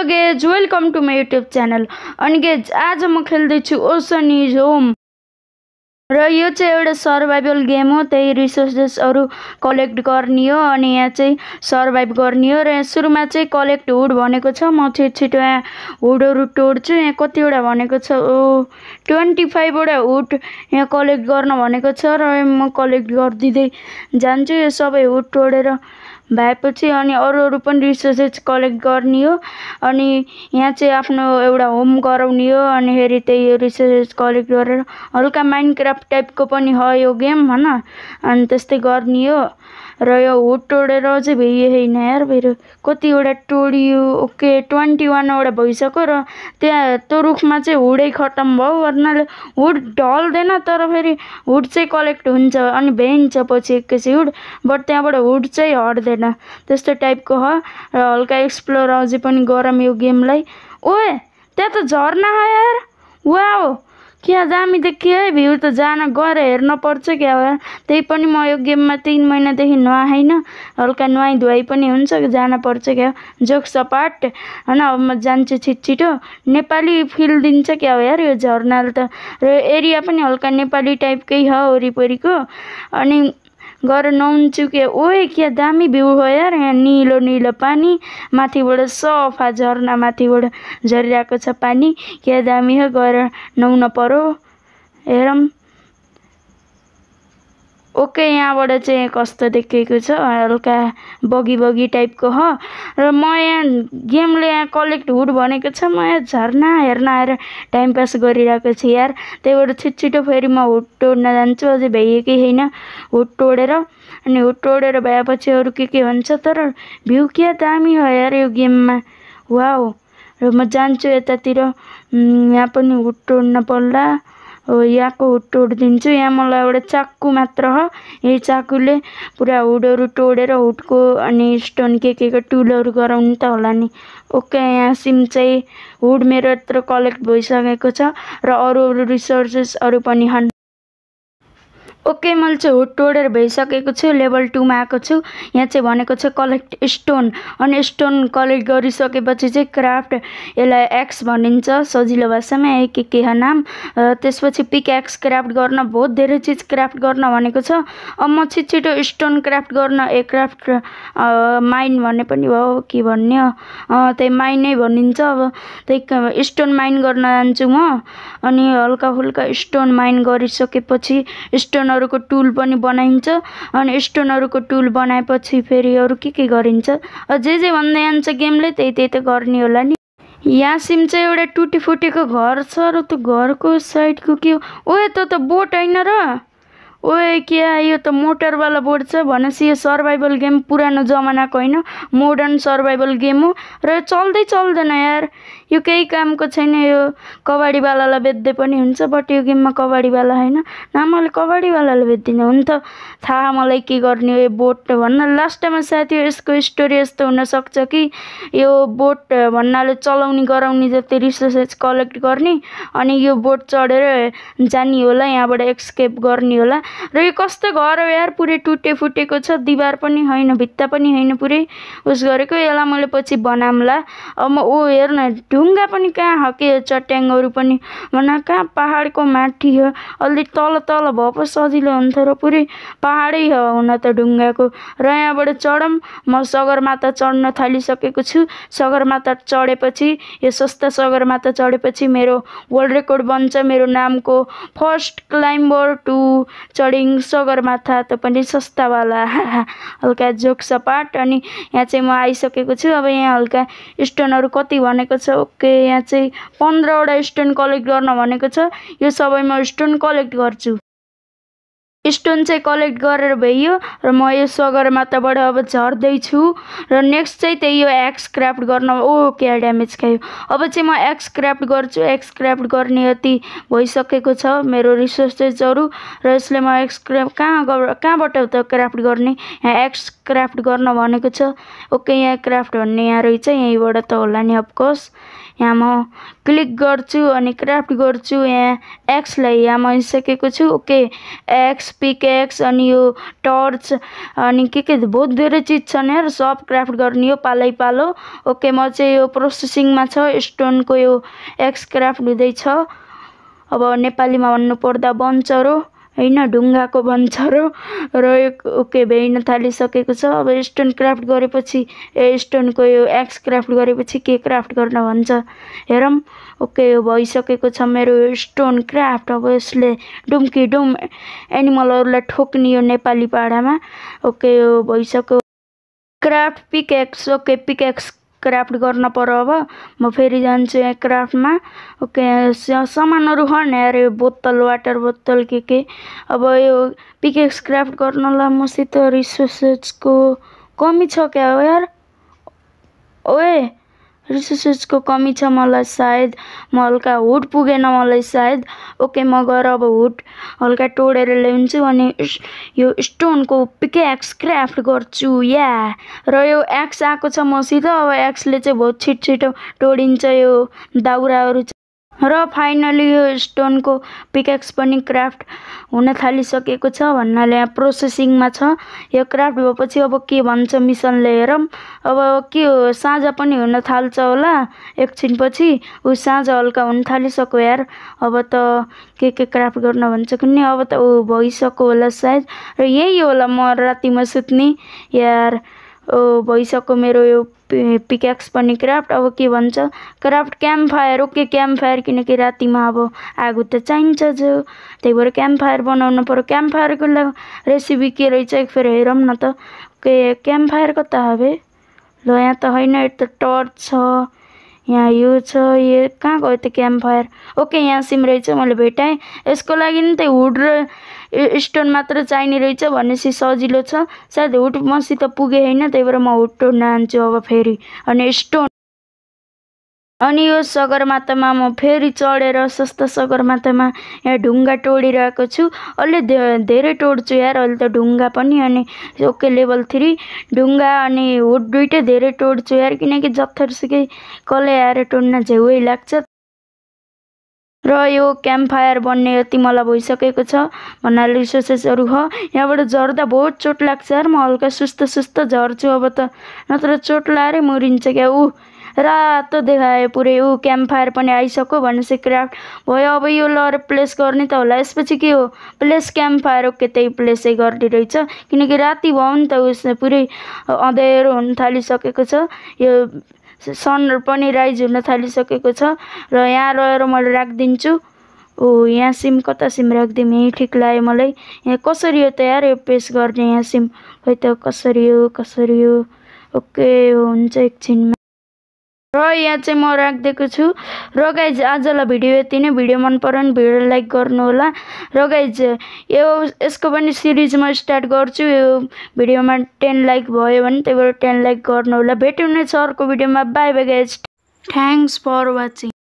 hello guys welcome to my YouTube channel अनि guys आज म खेल्दैछु ओसन इज होम र यो चाहिँ एउटा सर्भाइभल गेम हो त्यही रिसोर्सेसहरू कलेक्ट गर्ने हो अनि यहाँ चाहिँ सर्भाइभ गर्ने हो र यहाँ सुरुमा चाहिँ कलेक्ट हुड भनेको छ म छिटो छिटो यहाँ हुडहरू तोड्छु यहाँ कतिवटा भनेको छ ओ ट्वेन्टी फाइभवटा हुड यहाँ कलेक्ट गर्न भनेको छ र म कलेक्ट गरिदिँदै जान्छु यो सबै हुड तोडेर भएपछि अनि अरू अरू पनि रिसोर्सेस कलेक्ट गर्ने हो अनि यहाँ चाहिँ आफ्नो एउटा होम गराउने हो अनि फेरि त्यही रिसोर्सेस कलेक्ट गरेर हल्का माइनक्राफ्ट टाइपको पनि हो यो गेम होइन अनि त्यस्तै गर्ने हो र यो हुड टोडेर चाहिँ भइयो होइन यार मेरो कतिवटा टोडियो ओके ट्वेन्टी वानवटा भइसक्यो र त्यहाँ त्यो रुखमा चाहिँ हुडै खत्तम भयो अर्नाले हुड ढल्दैन तर फेरि हुड चाहिँ कलेक्ट हुन्छ अनि भ्याइन्छ पछि एकैछिन हुड बट त्यहाँबाट हुड चाहिँ हट्दैन त्यस्तो टाइपको हो र हल्का एक्सप्लोर अझै पनि गरौँ यो गेमलाई ओए त्यहाँ त झर्ना यार वा क्या दामी त है भ्यू त जान गएर हेर्न पर्छ क्या हो त्यही पनि म यो गेममा तिन महिनादेखि नुहाइनँ हल्का नुहाइ धुवाइ पनि हुन्छ जान पर्छ क्या जोक सपाट होइन अब म जान्छु छिट छिटो नेपाली फिल दिन्छ क्या हो यार यो झर्नाले त र एरिया पनि हल्का नेपाली टाइपकै हो वरिपरिको अनि चुके ओए क्या दामी भ्यू हो यार यहाँ निलो निलो पानी माथिबाट सफा झर्ना माथिबाट झरिरहेको छ पानी क्या दामी हो गएर नुहाउन परो हेरौँ ओके यहाँबाट चाहिँ कस्तो देखिएको छ हल्का बगी बगी टाइपको हो र म यहाँ गेमले यहाँ कलेक्ट हुड भनेको छ म यहाँ झर्ना हेर्न आएर टाइम पास गरिरहेको छु यार त्यही भएर छिटो फेरि म हुड तोड्न जान्छु अझै भ्याइएकै होइन हुड तोडेर अनि हुड तोडेर भएपछि अरू के के हुन्छ तर भ्यू क्या दामी हो यार यो गेममा वा र म जान्छु यतातिर यहाँ पनि हुड तोड्न पर्ला याको हुड तोडिदिन्छु यहाँ मलाई एउटा चाकु मात्र हो यही चाकुले पुरा हुडहरू टोडेर हुडको अनि स्टोन के के को टुलहरू गराउनु त होला नि ओके यहाँ सिम चाहिँ हुड मेरो यत्रो कलेक्ट भइसकेको छ र अरू अरू रिसोर्सेसहरू पनि छन् ओके मैले चाहिँ हो टोडेर भइसकेको छु लेभल टूमा आएको छु यहाँ चाहिँ भनेको छ कलेक्ट स्टोन अनि स्टोन कलेक्ट गरिसकेपछि चाहिँ क्राफ्ट यसलाई एक्स भनिन्छ सजिलो भाषामा एक के के नाम त्यसपछि पिक एक्स क्राफ्ट गर्न बहुत धेरै चिज क्राफ्ट गर्न भनेको छ अब म छिटो स्टोन क्राफ्ट गर्न ए क्राफ्ट माइन भन्ने पनि भयो के भन्ने त्यही माइनै भनिन्छ अब त्यही स्टोन माइन गर्न जान्छु म अनि हल्का फुल्का स्टोन माइन गरिसकेपछि स्टोन स्टोनहरूको टुल पनि बनाइन्छ अनि स्टोनहरूको टुल बनाएपछि फेरि अरू के के गरिन्छ जे जे भन्दै जान्छ गेमले त्यही त्यही त गर्ने होला नि यासिम चाहिँ एउटा टुटी फुटेको घर छ र त्यो घरको साइडको के ओए त त बोट होइन र ओए क्या यो त मोटरवाला बोट छ भनेपछि यो सर्भाइभल गेम पुरानो जमानाको होइन मोडर्न सर्भाइभल गेम हो र चल्दै चल्दैन यार यो केही कामको छैन यो कबाडीवालालाई बेच्दै पनि हुन्छ बट यो गेममा कबाडीवाला होइन न मैले कबाडीवालालाई बेच्दिनँ हुन त थाहा मलाई के गर्ने यो बोट भन्न लास्ट टाइममा साथीहरू यसको स्टोरी यस्तो हुनसक्छ कि यो बोट भन्नाले चलाउने गराउने जति रिसोर्सेस कलेक्ट गर्ने अनि यो बोट चढेर जाने होला यहाँबाट एक्सकेप गर्ने होला र यो कस्तो घर हो यार पुरै टुटे फुटेको छ दिवार पनि होइन भित्ता पनि होइन पुरै उस गरेको यसलाई मैले पछि बनाउँला अब म ऊ हेर्न ढुङ्गा पनि कहाँ हके चट्याङहरू पनि भन कहाँ पाहाडको माथि हो अलि तल तल भए पो सजिलो हुन्थ्यो र पुरै पाहाडै हो हुन त ढुङ्गाको र यहाँबाट चढौँ म सगरमाथा चढ्न थालिसकेको छु सगरमाथा चढेपछि यो सस्ता सगरमाथा चढेपछि मेरो वर्ल्ड रेकर्ड बन्छ मेरो नामको फर्स्ट क्लाइम्बर टु चढिङ सगरमाथा त पनि सस्तावाला हल्का जोक सपाट अनि यहाँ चाहिँ म आइसकेको छु अब यहाँ हल्का स्टोनहरू कति भनेको छ ओके यहाँ चाहिँ पन्ध्रवटा स्टोन कलेक्ट गर्न भनेको छ यो सबै म स्टोन कलेक्ट गर्छु स्टोन चाहिँ कलेक्ट गरेर भइयो र म यो सगरमाथाबाट अब झर्दैछु र नेक्स्ट चाहिँ त्यही यो एक्स क्राफ्ट गर्न ओ क्या ड्यामेज खायो अब चाहिँ म एक्स क्राफ्ट गर्छु एक्स क्राफ्ट गर्ने यति भइसकेको छ मेरो रिसोर्सेसहरू र यसले म एक्स क्राफ्ट कहाँ कहाँबाट त क्राफ्ट गर्ने यहाँ एक्स क्राफ्ट गर्न भनेको छ ओके यहाँ क्राफ्ट भन्ने यहाँ रहेछ यहीँबाट त होला नि अफकोर्स यहाँ म क्लिक गर्छु अनि क्राफ्ट गर्छु यहाँ एक्सलाई यहाँ सकेको छु ओके एक्स पिक एक्स अनि यो टर्च अनि के के बहुत धेरै चिज छन् यहाँ सब क्राफ्ट गर्ने हो पालै पालो ओके म चाहिँ यो प्रोसेसिङमा छ स्टोनको यो एक्स क्राफ्ट हुँदैछ अब नेपालीमा भन्नुपर्दा बन्चरो होइन ढुङ्गाको बन्छ र ओके भ्याइन थालिसकेको छ अब स्टोन क्राफ्ट गरेपछि ए स्टोनको यो एक्स क्राफ्ट गरेपछि के क्राफ्ट गर्न भन्छ हेरौँ ओके यो भइसकेको छ मेरो स्टोन क्राफ्ट अब यसले डुम्की डुम एनिमलहरूलाई ठोक्ने यो नेपाली पाडामा ओके यो भइसक्यो craft pickaxe okay pickaxe craft गर्न पर अब म फेरि जान्छु यहाँ क्राफ्टमा ओके सामानहरू नि अरे बोतल वाटर बोतल के के अब यो पिकेक्स क्राफ्ट गर्नलाई मसित रिसोर्सेसको कमी छ क्या हो यार ओए रिसोर्सेसको कमी छ मलाई सायद म हल्का हुड पुगेन मलाई सायद ओके म गएर अब हुड हल्का तोडेर ल्याउँछु अनि यो स्टोनको पिके एक्स क्राफ्ट गर्छु या र यो एक्स आएको छ मसित अब एक्सले चाहिँ बहुत छिट छिटो तोडिन्छ यो दाउराहरू र फाइनली यो स्टोनको पिकेक्स पनि क्राफ्ट हुन थालिसकेको छ भन्नाले यहाँ प्रोसेसिङमा छ यो क्राफ्ट भएपछि अब के भन्छ मिसनले हेरौँ अब के हो साँझ पनि हुन थाल्छ होला एकछिनपछि ऊ साँझ हल्का हुन थालिसक्यो यार अब त के के क्राफ्ट गर्न भन्छ नि अब त ऊ भइसक्यो होला सायद र यही होला म रातिमा सुत्ने यार ओ भइसक्यो मेरो यो पिक्याक्स पनि क्राफ्ट अब के भन्छ craft campfire okay campfire किनकि रातिमा अब आगो त चाहिन्छ जो त्यही भएर क्याम्प फायर बनाउनु पऱ्यो क्याम्प फायरको रेसिपी के रहेछ फेरि हेरौँ न त के क्याम्प फायर कता हवे ल यहाँ त होइन यता टर्च छ यहाँ यो छ यो कहाँ गयो त क्याम्प फायर ओके यहाँ सिम रहेछ मैले भेटाएँ यसको लागि नि त्यही हुड र स्टोन मात्र चाहिने रहेछ भनेपछि सजिलो छ सायद हुड मसित पुगेँ होइन त्यही भएर म हुड टोड्न आन्छु अब फेरि अनि स्टोन अनि यो सगरमाथामा म फेरि चढेर सस्तो सगरमाथामा यहाँ ढुङ्गा टोडिरहेको छु अहिले धेरै टोड्छु यार अहिले त ढुङ्गा पनि अनि ओके लेभल थ्री ढुङ्गा अनि हुड दुइटै धेरै टोड्छु यार किनकि जथरसुकै कसले आएर टोड्न झेउै लाग्छ र यो क्याम्प फायर बन्ने यति मलाई भइसकेको छ भन्नाले रिसोर्सेसहरू हो यहाँबाट झर्दा बहुत चोट लाग्छ यार म हल्का सुस्त सुस्त झर्छु अब त नत्र चोट लाएरै मरिन्छ क्या ऊ रातो देखायो पुरै ऊ क्याम्प फायर पनि आइसक्यो भनेपछि क्राफ्ट भयो अब यो लर प्लेस गर्ने त होला यसपछि के हो प्लेस क्याम्प फायर ओके त्यही प्लेसै गर्ने रहेछ किनकि राति भयो नि त उस पुरै अँध्यारो हुन थालिसकेको छ यो सन पनि राइज हुन थालिसकेको छ र यहाँ रहेर मैले राखिदिन्छु ओ यहाँ सिम कता सिम राखिदिउँ यहीँ ठिक लाग्यो मलाई यहाँ कसरी हो त यार यो पेस गर्ने यहाँ सिम खै त कसरी हो कसरी हो ओके हुन्छ एकछिनमा र यहाँ चाहिँ म राखिदिएको छु र गाइज आजलाई भिडियो यति नै भिडियो मन पऱ्यो भने भिडियो लाइक गर्नुहोला र गाइज यो यसको पनि सिरिज म स्टार्ट गर्छु यो भिडियोमा टेन लाइक भयो भने त्यही भएर टेन लाइक गर्नुहोला भेट्यौँ नै छ अर्को भिडियोमा bye bye guys thanks for watching